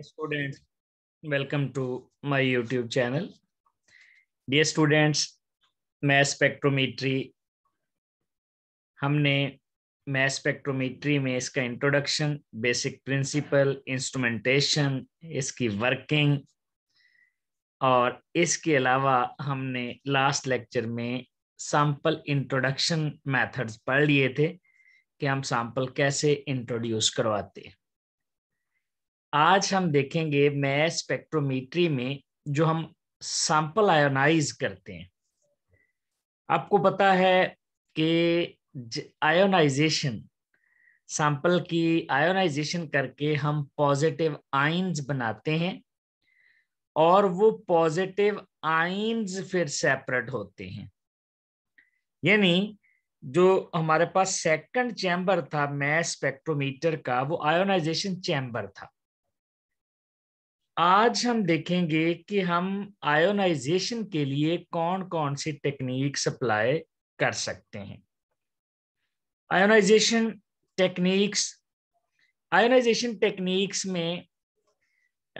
students welcome to my youtube channel dear students mass spectrometry हमने mass spectrometry में इसका introduction basic principle instrumentation इसकी working और इसके अलावा हमने last lecture में sample introduction methods पढ़ लिए थे कि हम sample कैसे introduce करवाते हैं आज हम देखेंगे मैं स्पेक्ट्रोमीट्री में जो हम सैंपल आयोनाइज करते हैं आपको पता है कि आयोनाइजेशन सैंपल की आयोनाइजेशन करके हम पॉजिटिव आइंस बनाते हैं और वो पॉजिटिव आइंस फिर सेपरेट होते हैं यानी जो हमारे पास सेकंड चैम्बर था मैस स्पेक्ट्रोमीटर का वो आयोनाइजेशन चैम्बर था आज हम देखेंगे कि हम आयोनाइजेशन के लिए कौन कौन सी टेक्निक अप्लाई कर सकते हैं आयोनाइजेशन टेक्निक्स आयोनाइजेशन टेक्निक्स में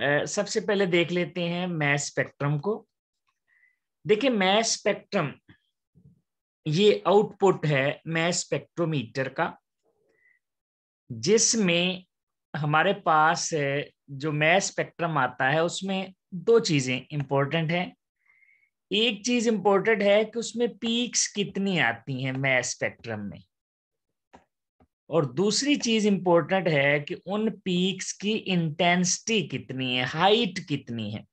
आ, सबसे पहले देख लेते हैं मैस स्पेक्ट्रम को देखिए मैस स्पेक्ट्रम ये आउटपुट है मैस स्पेक्ट्रोमीटर का जिसमें हमारे पास है जो मैथ स्पेक्ट्रम आता है उसमें दो चीजें इंपॉर्टेंट हैं एक चीज इंपॉर्टेंट है कि उसमें पीक्स कितनी आती हैं मैथ स्पेक्ट्रम में और दूसरी चीज इंपॉर्टेंट है कि उन पीक्स की इंटेंसिटी कितनी है हाइट कितनी है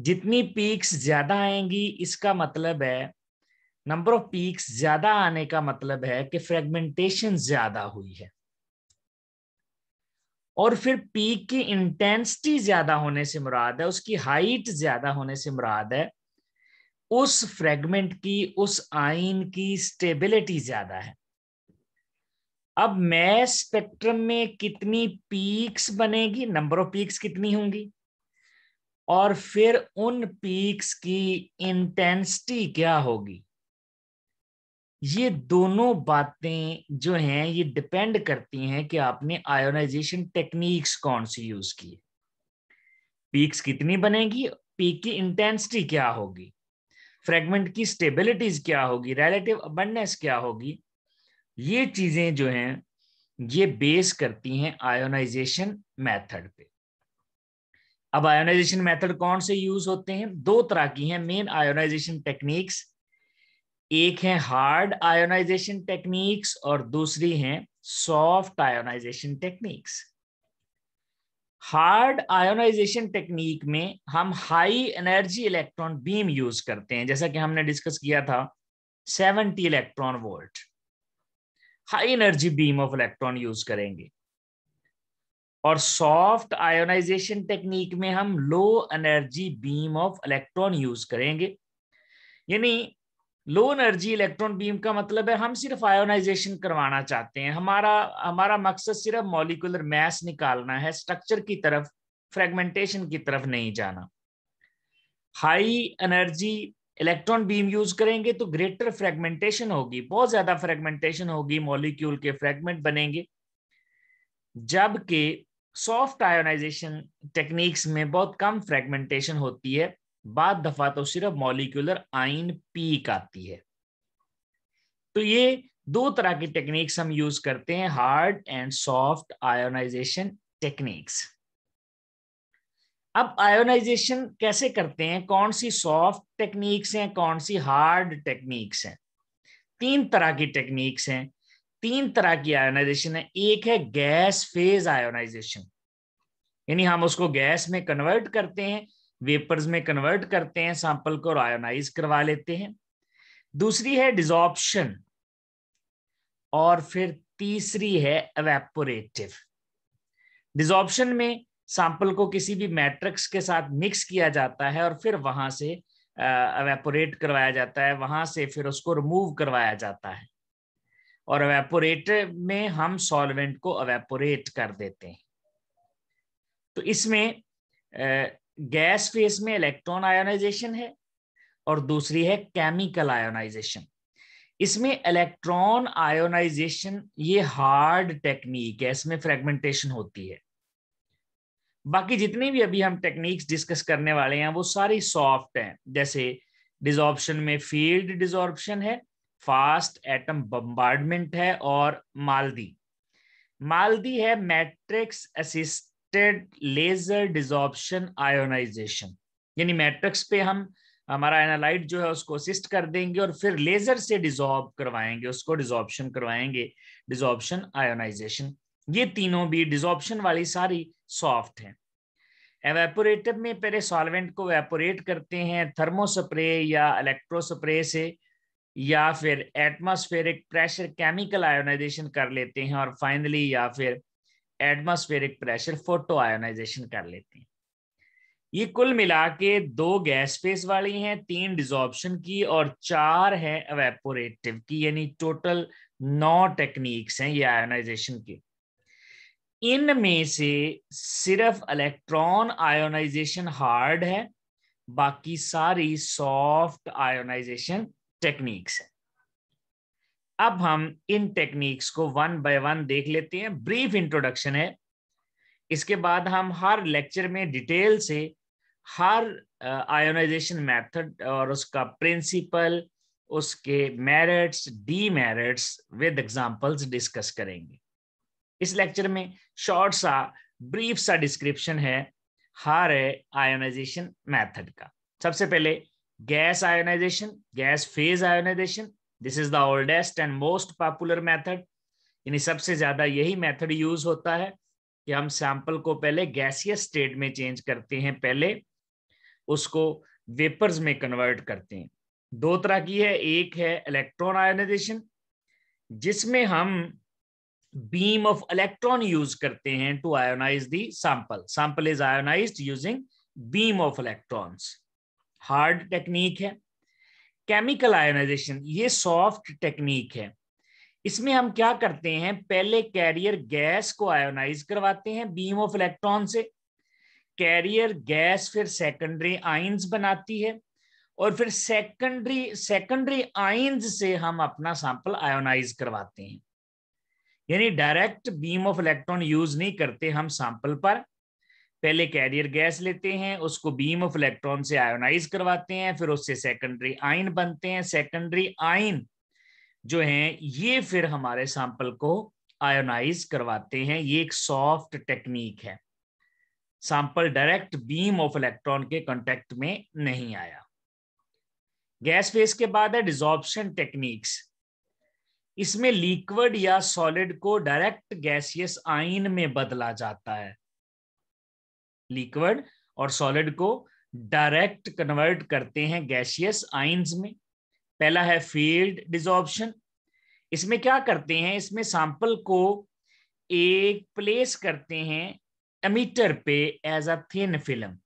जितनी पीक्स ज्यादा आएंगी इसका मतलब है नंबर ऑफ पीक्स ज्यादा आने का मतलब है कि फ्रेगमेंटेशन ज्यादा हुई है और फिर पीक की इंटेंसिटी ज्यादा होने से मुराद है उसकी हाइट ज्यादा होने से मुराद है उस फ्रेगमेंट की उस आइन की स्टेबिलिटी ज्यादा है अब मैं स्पेक्ट्रम में कितनी पीक्स बनेगी नंबर ऑफ पीक्स कितनी होंगी और फिर उन पीक्स की इंटेंसिटी क्या होगी ये दोनों बातें जो हैं ये डिपेंड करती हैं कि आपने आयोनाइजेशन टेक्निक्स कौन सी यूज की पीक्स कितनी बनेगी पीक की इंटेंसिटी क्या होगी फ्रेगमेंट की स्टेबिलिटीज क्या होगी रिलेटिव अबंडेंस क्या होगी ये चीजें जो हैं ये बेस करती हैं आयोनाइजेशन मेथड पे अब आयोनाइजेशन मेथड कौन से यूज होते हैं दो तरह की हैं मेन आयोनाइजेशन टेक्निक्स एक है हार्ड आयोनाइजेशन टेक्निक्स और दूसरी है soft ionization techniques hard ionization technique में हम high energy electron beam use करते हैं जैसा कि हमने डिस्कस किया था 70 electron volt high energy beam of electron use करेंगे और सॉफ्ट आयोनाइजेशन टेक्निक में हम low energy beam of electron use करेंगे यानी लो एनर्जी इलेक्ट्रॉन बीम का मतलब है हम सिर्फ आयोनाइजेशन करवाना चाहते हैं हमारा हमारा मकसद सिर्फ मॉलिकुलर मैस निकालना है स्ट्रक्चर की तरफ फ्रेगमेंटेशन की तरफ नहीं जाना high energy electron beam use करेंगे तो ग्रेटर फ्रेगमेंटेशन होगी बहुत ज्यादा फ्रेगमेंटेशन होगी मॉलिक्यूल के फ्रेगमेंट बनेंगे जबकि सॉफ्ट आयोनाइजेशन टेक्निक्स में बहुत कम फ्रेगमेंटेशन होती है बाद दफा तो सिर्फ मॉलिकुलर आइन पीक आती है तो ये दो तरह की टेक्निक्स हम यूज करते हैं hard and soft ionization techniques अब आयोनाइजेशन कैसे करते हैं कौन सी सॉफ्ट टेक्निक्स हैं कौन सी हार्ड टेक्निक्स हैं तीन तरह की टेक्निक्स हैं तीन तरह की आयोनाइजेशन है एक है गैस फेज आयोनाइजेशन यानी हम उसको गैस में कन्वर्ट करते हैं वेपर्स में कन्वर्ट करते हैं सैंपल को और आयोनाइज करवा लेते हैं दूसरी है डिजॉप्शन और फिर तीसरी है अवेपोरेटिव डिजॉप्शन में सैंपल को किसी भी मैट्रिक्स के साथ मिक्स किया जाता है और फिर वहां से अवेपोरेट करवाया जाता है वहां से फिर उसको रिमूव करवाया जाता है और अवेपोरेट में हम सॉल्वेंट को अवेपोरेट कर देते हैं तो इसमें गैस फेस में इलेक्ट्रॉन आयोनाइजेशन है और दूसरी है केमिकल आयोनाइजेशन इसमें इलेक्ट्रॉन आयोनाइजेशन ये हार्ड टेक्निक है इसमें फ्रेगमेंटेशन होती है बाकी जितने भी अभी हम टेक्निक्स डिस्कस करने वाले हैं वो सारी सॉफ्ट हैं जैसे डिजॉर्प्शन में फील्ड डिजॉर्प्शन है फास्ट एटम बम्बार्डमेंट है और मालदी मालदी है matrix assist directed laser desorption ionization यानी मैट्रिक्स पे हम हमारा एनालाइट जो है उसको असिस्ट कर देंगे और फिर लेजर से डिजॉल्व करवाएंगे उसको डिजॉर्प्शन करवाएंगे डिजॉर्प्शन आयोनाइजेशन ये तीनों भी डिजॉर्प्शन वाली सारी सॉफ्ट है एवेपोरेटर में पहले सॉल्वेंट को वेपोरेट करते हैं थर्मोस्प्रे या इलेक्ट्रोस्प्रे से या फिर एटमॉस्फेरिक प्रेशर केमिकल आयोनाइजेशन कर लेते हैं और फाइनली या फिर एटमॉस्फेरिक प्रेशर फोटो आयोनाइजेशन कर लेते हैं ये कुल मिला के दो गैस फेस वाली हैं तीन डिजॉर्बन की और चार हैं अवेपोरेटिव की यानी टोटल नौ टेक्निक्स हैं ये आयोनाइजेशन के इनमें से सिर्फ इलेक्ट्रॉन आयोनाइजेशन हार्ड है बाकी सारी सॉफ्ट आयोनाइजेशन टेक्निक्स है अब हम इन टेक्निक्स को वन बाय वन देख लेते हैं ब्रीफ इंट्रोडक्शन है इसके बाद हम हर लेक्चर में डिटेल से हर आयोनाइजेशन uh, मेथड और उसका प्रिंसिपल उसके merits demerits with examples discuss करेंगे इस लेक्चर में शॉर्ट सा ब्रीफ सा डिस्क्रिप्शन है हर आयोनाइजेशन मेथड का सबसे पहले gas ionization gas phase ionization this is the oldest and most popular method यानी सबसे ज्यादा यही मेथड यूज होता है कि हम सैंपल को पहले गैसियस स्टेट में चेंज करते हैं पहले उसको वेपर्स में कन्वर्ट करते हैं दो तरह की है एक है इलेक्ट्रॉन आयोनाइजेशन जिसमें हम बीम ऑफ इलेक्ट्रॉन यूज करते हैं to ionize the sample sample is ionized using beam of electrons hard technique है केमिकल आयोनाइजेशन ये सॉफ्ट टेक्निक है इसमें हम क्या करते हैं पहले कैरियर गैस को आयोनाइज करवाते हैं बीम ऑफ इलेक्ट्रॉन से कैरियर गैस फिर सेकेंडरी आइंस बनाती है और फिर सेकेंडरी सेकेंडरी आइंस से हम अपना सैंपल आयोनाइज करवाते हैं यानी direct beam of electron use नहीं करते हम सैंपल पर पहले कैरियर गैस लेते हैं उसको बीम ऑफ इलेक्ट्रॉन से आयोनाइज करवाते हैं फिर उससे सेकेंडरी आइन बनते हैं सेकेंडरी आइन जो है ये फिर हमारे सैंपल को आयोनाइज करवाते हैं ये एक सॉफ्ट टेक्निक है sample direct beam of electron के कॉन्टेक्ट में नहीं आया गैस फेस के बाद है डिजॉर्प्शन टेक्निक्स इसमें लिक्विड या सॉलिड को डायरेक्ट गैसियस आइन में बदला जाता है लिक्विड और सॉलिड को डायरेक्ट कन्वर्ट करते हैं गैशियस आइंस में पहला है फील्ड डिजॉर्प्शन इसमें क्या करते हैं इसमें सैंपल को एक प्लेस करते हैं अमीटर पे एज अ थिन फिल्म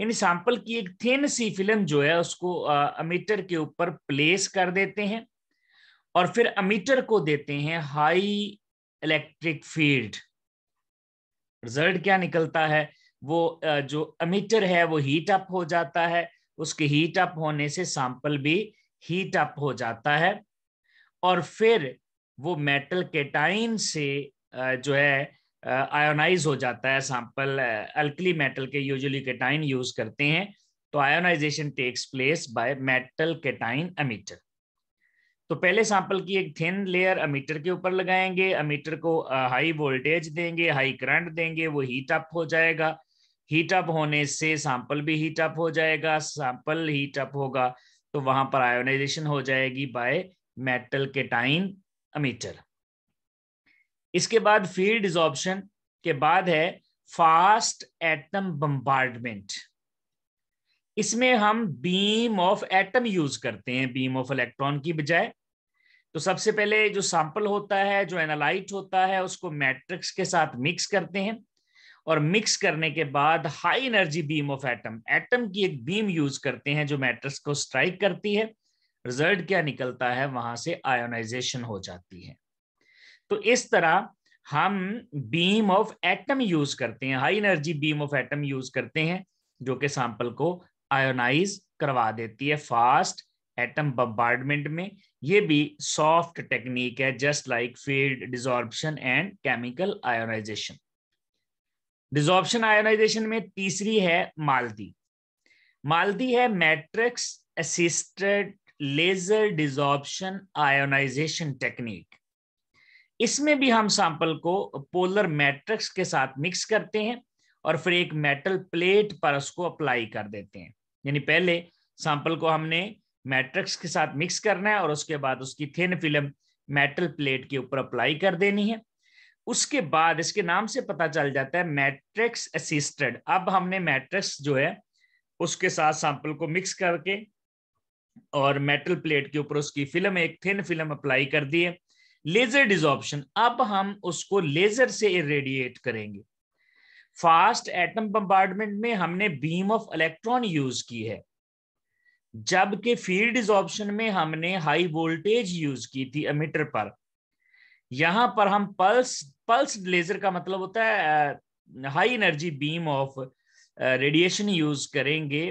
यानी सैंपल की एक थिन सी फिल्म जो है उसको अमीटर के ऊपर प्लेस कर देते हैं और फिर अमीटर को देते हैं हाई इलेक्ट्रिक फील्ड रिजल्ट क्या निकलता है वो जो अमीटर है वो हीट अप हो जाता है उसके हीट अप होने से सैंपल भी हीट अप हो जाता है और फिर वो मेटल केटाइन से जो है आयोनाइज हो जाता है सैंपल अल्कली मेटल के यूजुअली केटाइन यूज करते हैं तो ionization takes place by metal cation emitter तो पहले सैंपल की एक थिन लेयर अमीटर के ऊपर लगाएंगे अमीटर को हाई वोल्टेज देंगे हाई करंट देंगे वो हीट अप हो जाएगा हीट अप होने से सैंपल भी हीट अप हो जाएगा सैंपल हीट अप होगा तो वहां पर आयोनाइजेशन हो जाएगी बाय मेटल केटाइन अमीटर इसके बाद फील्ड डिजॉर्प्शन के बाद है फास्ट एटम बम्बार्डमेंट इसमें हम बीम ऑफ एटम यूज करते हैं बीम ऑफ इलेक्ट्रॉन की बजाय तो सबसे पहले जो सैंपल होता है जो एनालाइट होता है उसको मैट्रिक्स के साथ मिक्स करते हैं और मिक्स करने के बाद high energy beam of atom atom की एक बीम यूज करते हैं जो मैट्रिक्स को स्ट्राइक करती है रिजल्ट क्या निकलता है वहां से आयोनाइजेशन हो जाती है तो इस तरह हम बीम ऑफ एटम यूज करते हैं high energy beam of atom use करते हैं जो कि सैंपल को आयोनाइज करवा देती है फास्ट एटम बम्बार्डमेंट में ये भी सॉफ्ट टेक्निक है just like field desorption and chemical ionization desorption ionization में तीसरी है मालदी मालदी है matrix assisted laser desorption ionization technique इसमें भी हम सैंपल को पोलर मैट्रिक्स के साथ मिक्स करते हैं और फिर एक मेटल प्लेट पर उसको अप्लाई कर देते हैं यानी पहले सैंपल को हमने मैट्रिक्स के साथ मिक्स करना है और उसके बाद उसकी थिन फिल्म मेटल प्लेट के ऊपर अप्लाई कर देनी है उसके बाद इसके नाम से पता चल जाता है मैट्रिक्स असिस्टेड अब हमने मैट्रिक्स जो है उसके साथ सैंपल को मिक्स करके और मेटल प्लेट के ऊपर उसकी फिल्म एक थिन फिल्म अप्लाई कर दी है लेजर डिजॉर्प्शन अब हम उसको लेजर से इरेडिएट करेंगे फास्ट एटम बम्बार्डमेंट में हमने बीम ऑफ इलेक्ट्रॉन यूज की है जबकि फील्ड ऑप्शन में हमने हाई वोल्टेज यूज की थी अमीटर पर यहां पर हम पल्स पल्स लेजर का मतलब होता है high energy beam of radiation use करेंगे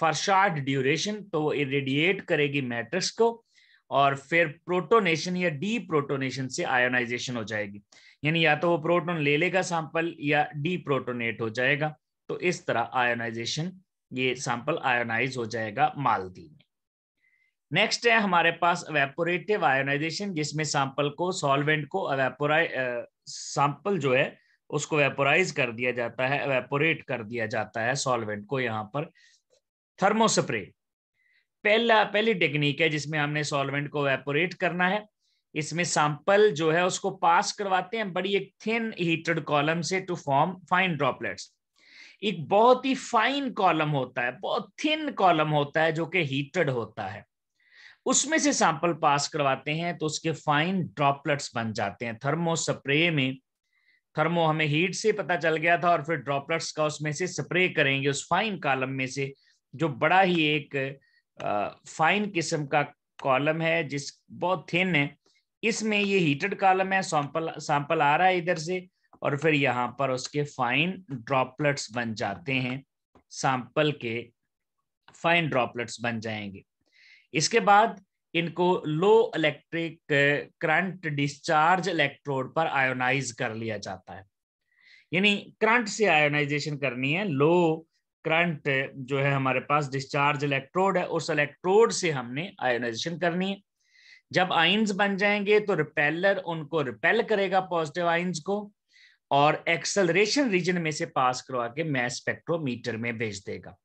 फॉर शॉर्ट ड्यूरेशन तो रेडिएट करेगी मैट्रिक्स को और फिर प्रोटोनेशन या डी प्रोटोनेशन से आयोनाइजेशन हो जाएगी यानी या तो वो प्रोटोन ले लेगा सैंपल या डी प्रोटोनेट हो जाएगा तो इस तरह आयोनाइजेशन ये सैंपल आयोनाइज हो जाएगा मालदी में नेक्स्ट है हमारे पास अवेपोरेटिव आयोनाइजेशन जिसमें सैंपल को सॉल्वेंट को सैंपल जो है उसको वेपोराइज कर दिया जाता है अवेपोरेट कर दिया जाता है सॉल्वेंट को यहाँ पर थर्मोस्प्रे पहला पहली टेक्निक है जिसमें हमने सॉल्वेंट को वेपोरेट करना है इसमें सैंपल जो है उसको पास करवाते हैं बड़ी एक थिन हीटेड कॉलम से टू फॉर्म फाइन ड्रॉपलेट्स एक बहुत ही फाइन कॉलम होता है बहुत थिन कॉलम होता है जो कि हीटेड होता है उसमें से सैंपल पास करवाते हैं तो उसके फाइन ड्रॉपलेट्स बन जाते हैं थर्मो स्प्रे में थर्मो हमें हीट से पता चल गया था और फिर ड्रॉपलेट्स का उसमें से स्प्रे करेंगे उस फाइन कॉलम में से जो बड़ा ही एक फाइन किस्म का कॉलम है जिस बहुत थिन है इसमें ये हीटेड कॉलम है सैंपल सैंपल आ रहा है इधर से और फिर यहाँ पर उसके फाइन ड्रॉपलेट्स बन जाते हैं सैंपल के फाइन ड्रॉपलेट्स बन जाएंगे इसके बाद इनको low electric current discharge electrode पर आयोनाइज कर लिया जाता है यानी करंट से आयोनाइजेशन करनी है लो करंट जो है हमारे पास डिस्चार्ज इलेक्ट्रोड है उस इलेक्ट्रोड से हमने आयोनाइजेशन करनी है जब आइंस बन जाएंगे तो रिपेलर उनको रिपेल करेगा पॉजिटिव आइंस को और एक्सलरेशन रीजन में से पास करवा के मैस स्पेक्ट्रोमीटर में भेज देगा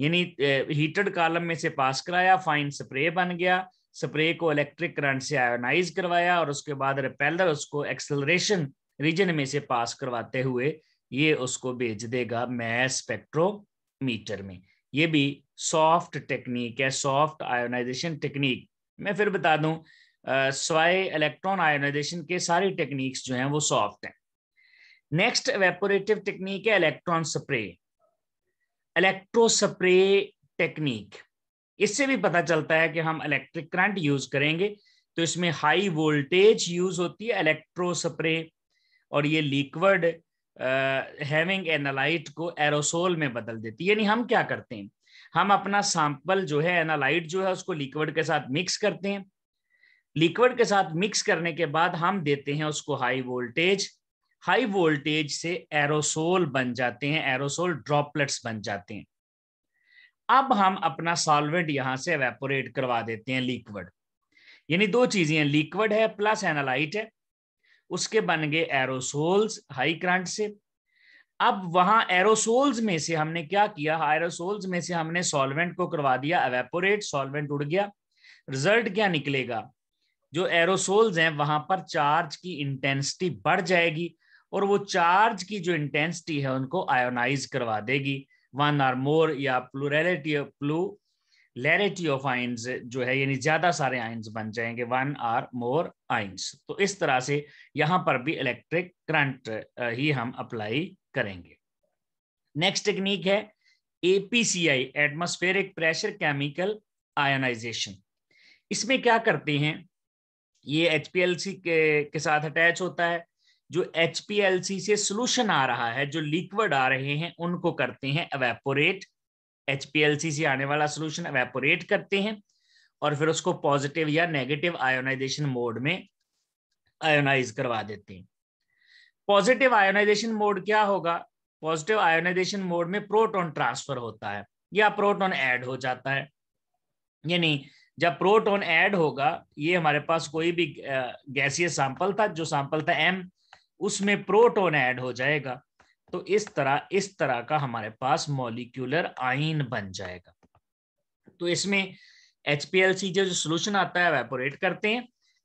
यानी हीटेड कॉलम में से पास कराया फाइन स्प्रे बन गया स्प्रे को इलेक्ट्रिक करंट से आयोनाइज करवाया और उसके बाद रिपेलर उसको एक्सलरेशन रीजन में से पास करवाते हुए ये उसको भेज देगा मैस स्पेक्ट्रोमीटर में ये भी सॉफ्ट टेक्निक है सॉफ्ट आयोनाइजेशन टेक्निक मैं फिर बता दूं स्वाय इलेक्ट्रॉन आयोनाइजेशन के सारी टेक्निक्स जो हैं वो सॉफ्ट हैं नेक्स्ट वेपोरेटिव टेक्निक है electron spray electro spray technique इससे भी पता चलता है कि हम इलेक्ट्रिक करंट यूज करेंगे तो इसमें हाई वोल्टेज यूज होती है इलेक्ट्रो स्प्रे और ये लिक्विड हैविंग एनालाइट को एरोसोल में बदल देती है यानी हम क्या करते हैं हम अपना सैंपल जो है एनालाइट जो है उसको लिक्विड के साथ मिक्स करते हैं लिक्विड के साथ मिक्स करने के बाद हम देते हैं उसको हाई वोल्टेज हाई वोल्टेज से एरोसोल बन जाते हैं एरोसोल ड्रॉपलेट्स बन जाते हैं अब हम अपना सॉल्वेंट यहां से एवेपोरेट करवा देते हैं लिक्विड यानी दो चीजें हैं लिक्विड है प्लस एनालाइट है उसके बन गए एरोसोल्स हाई करंट से अब वहां एरोसोल्स में से हमने क्या किया एरोसोल्स में से हमने सॉल्वेंट को करवा दिया एवेपोरेट सॉल्वेंट उड़ गया रिजल्ट क्या निकलेगा जो एरोसोल्स हैं वहां पर चार्ज की इंटेंसिटी बढ़ जाएगी और वो चार्ज की जो इंटेंसिटी है उनको आयोनाइज करवा देगी वन आर मोर या प्लूरेलिटी प्लूरेलिटी ऑफ आइंस जो है यानी ज्यादा सारे आइंस बन जाएंगे वन आर मोर आइंस तो इस तरह से यहां पर भी इलेक्ट्रिक करंट ही हम अप्लाई करेंगे नेक्स्ट टेक्निक है APCI atmospheric pressure chemical ionization इसमें क्या करते हैं ये एच के, के साथ अटैच होता है जो एच से सोल्यूशन आ रहा है जो लिक्विड आ रहे हैं उनको करते हैं अवेपोरेट एच से आने वाला सोल्यूशन अवेपोरेट करते हैं और फिर उसको पॉजिटिव या नेगेटिव आयोनाइजेशन मोड में आयोनाइज करवा देते हैं पॉजिटिव आयोनाइजेशन मोड क्या होगा पॉजिटिव आयोनाइजेशन मोड में प्रोटोन ट्रांसफर होता है या प्रोटोन ऐड हो जाता है यानी जब प्रोटोन ऐड होगा ये हमारे पास कोई भी गैसीय सैंपल था जो सैंपल था एम उसमें प्रोटोन ऐड हो जाएगा तो इस तरह इस तरह का हमारे पास मॉलिक्यूलर आइन बन जाएगा तो इसमें एचपीएलसी जो सोल्यूशन आता है वेपोरेट करते हैं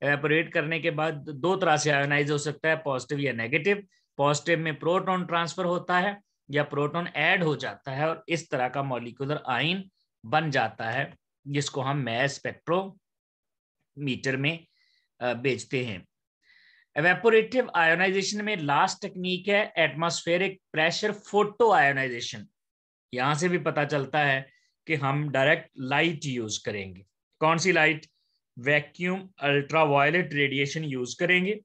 वेपोरेट करने के बाद दो तरह से आयोनाइज हो सकता है पॉजिटिव या नेगेटिव पॉजिटिव में प्रोटॉन ट्रांसफर होता है या प्रोटॉन ऐड हो जाता है और इस तरह का मॉलिक्यूलर आइन बन जाता है जिसको हम मैस स्पेक्ट्रोमीटर में बेचते हैं एवेपोरेटिव आयोनाइजेशन में लास्ट टेक्निक है एटमॉस्फेरिक प्रेशर फोटो आयोनाइजेशन यहां से भी पता चलता है कि हम डायरेक्ट लाइट यूज करेंगे कौन सी light vacuum ultraviolet radiation use करेंगे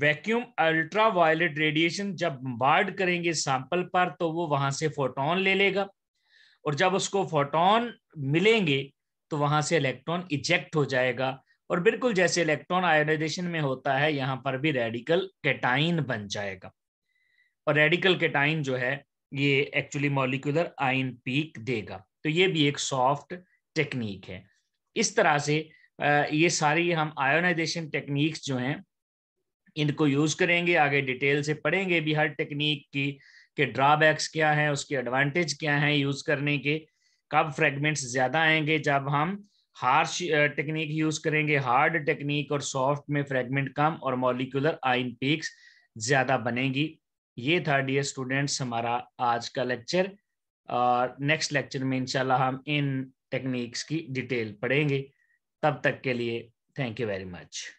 वैक्यूम अल्ट्रावायलेट रेडिएशन जब बार्ड करेंगे सैंपल पर तो वो वहां से फोटोन ले लेगा और जब उसको फोटोन मिलेंगे तो वहां से इलेक्ट्रॉन इजेक्ट हो जाएगा और बिल्कुल जैसे इलेक्ट्रॉन आयोनाइजेशन में होता है यहाँ पर भी रेडिकल केटाइन बन जाएगा और रेडिकल केटाइन जो है ये एक्चुअली मॉलिकुलर आइन पीक देगा तो ये भी एक सॉफ्ट टेक्निक है इस तरह से ये सारी हम आयोनाइजेशन टेक्निक्स जो हैं इनको यूज करेंगे आगे डिटेल से पढ़ेंगे भी हर टेक्निक की के ड्रॉबैक्स क्या हैं उसके एडवांटेज क्या हैं यूज करने के कब फ्रेगमेंट्स ज्यादा आएंगे जब हम हार्श टेक्निक यूज करेंगे हार्ड टेक्निक और सॉफ्ट में फ्रेगमेंट कम और मॉलिकुलर आइन पीक्स ज्यादा बनेगी ये था डियर स्टूडेंट्स हमारा आज का लेक्चर और नेक्स्ट लेक्चर में इंशाल्लाह हम इन टेक्निक्स की डिटेल पढ़ेंगे तब तक के लिए थैंक यू वेरी मच